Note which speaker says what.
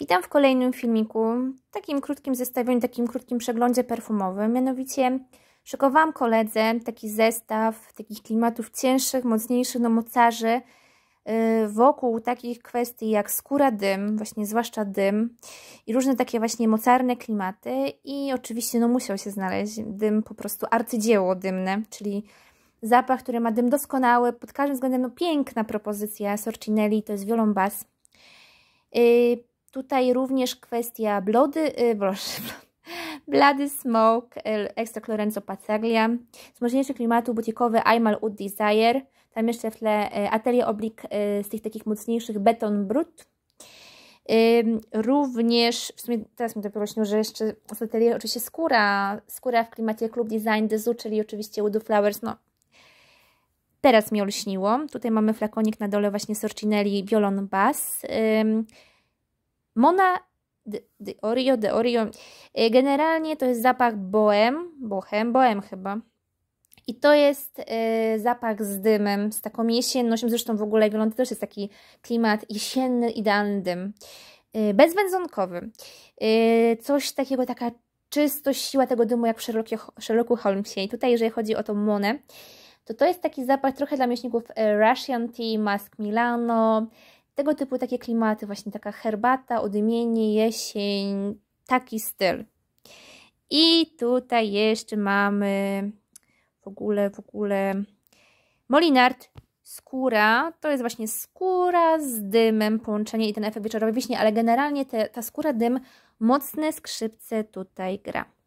Speaker 1: Witam w kolejnym filmiku, takim krótkim zestawieniu, takim krótkim przeglądzie perfumowym. Mianowicie szykowałam koledze taki zestaw takich klimatów cięższych, mocniejszych, no mocarzy y, wokół takich kwestii jak skóra, dym, właśnie zwłaszcza dym i różne takie właśnie mocarne klimaty i oczywiście no musiał się znaleźć dym, po prostu arcydzieło dymne, czyli zapach, który ma dym doskonały, pod każdym względem no piękna propozycja Sorcinelli, to jest Violon bas y, Tutaj również kwestia blody, y, proszę, Blady Smoke, y, Extra Clorenzo Pacaglia, Zmożniejszy klimatu, butikowy Aymal Ud Desire, tam jeszcze w tle y, Atelier Oblik z tych takich mocniejszych Beton Brut. Również, w sumie teraz mi to wyrośniło, że jeszcze z atelier oczywiście skóra, skóra w klimacie Club Design Dezu, czyli oczywiście Udu Flowers, no teraz mi olśniło. Tutaj mamy flakonik na dole właśnie Sorcinelli Violon Bass. Mona de, Orio, de Orio. E, generalnie to jest zapach bohem, bohem, bohem chyba. I to jest y, zapach z dymem, z taką jesiennością. Zresztą w ogóle Wioląty też jest taki klimat jesienny, idealny dym. Y, e, bezwędzonkowy. Y, coś takiego, taka czystość, siła tego dymu jak w Sherlocku, Sherlocku Holmesie. I tutaj, jeżeli chodzi o tą Monę, to to jest taki zapach trochę dla miłośników Russian Tea, Mask Milano, tego typu takie klimaty, właśnie taka herbata, odmienie jesień, taki styl. I tutaj jeszcze mamy w ogóle, w ogóle Molinart skóra, to jest właśnie skóra z dymem, połączenie i ten efekt wieczorowy wiśni, ale generalnie te, ta skóra, dym, mocne skrzypce tutaj gra.